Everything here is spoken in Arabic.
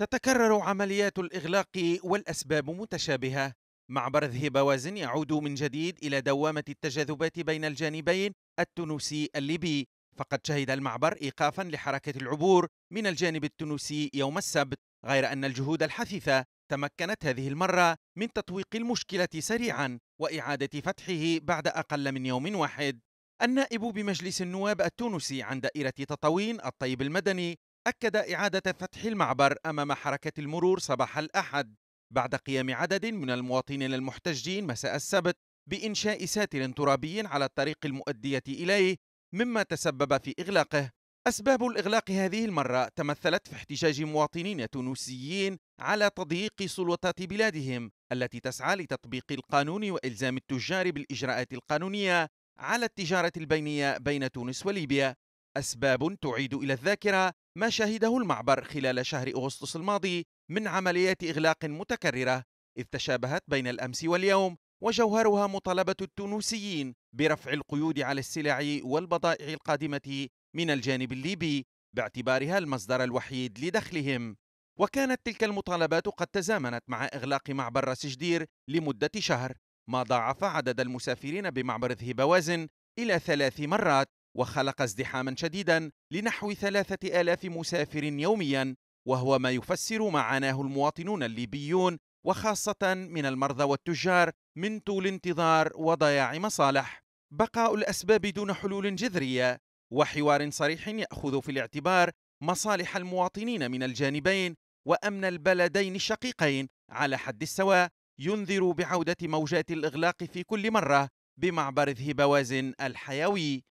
تتكرر عمليات الإغلاق والأسباب متشابهة مع برذه بوازن يعود من جديد إلى دوامة التجاذبات بين الجانبين التونسي الليبي فقد شهد المعبر إيقافا لحركة العبور من الجانب التونسي يوم السبت غير أن الجهود الحثيثة تمكنت هذه المرة من تطويق المشكلة سريعا وإعادة فتحه بعد أقل من يوم واحد النائب بمجلس النواب التونسي عن دائرة تطاوين الطيب المدني أكد إعادة فتح المعبر أمام حركة المرور صباح الأحد بعد قيام عدد من المواطنين المحتجين مساء السبت بإنشاء ساتر ترابي على الطريق المؤدية إليه مما تسبب في إغلاقه أسباب الإغلاق هذه المرة تمثلت في احتجاج مواطنين تونسيين على تضييق سلطات بلادهم التي تسعى لتطبيق القانون وإلزام التجار بالإجراءات القانونية على التجارة البينية بين تونس وليبيا أسباب تعيد إلى الذاكرة ما شهده المعبر خلال شهر أغسطس الماضي من عمليات إغلاق متكررة إذ تشابهت بين الأمس واليوم وجوهرها مطالبة التونسيين برفع القيود على السلع والبضائع القادمة من الجانب الليبي باعتبارها المصدر الوحيد لدخلهم وكانت تلك المطالبات قد تزامنت مع إغلاق معبر راس جدير لمدة شهر ما ضاعف عدد المسافرين بمعبر ذهب وازن إلى ثلاث مرات وخلق ازدحاما شديدا لنحو ثلاثة آلاف مسافر يوميا وهو ما يفسر معناه المواطنون الليبيون وخاصة من المرضى والتجار من طول انتظار وضياع مصالح بقاء الأسباب دون حلول جذرية وحوار صريح يأخذ في الاعتبار مصالح المواطنين من الجانبين وأمن البلدين الشقيقين على حد السواء ينذر بعودة موجات الإغلاق في كل مرة بمعبر وازن الحيوي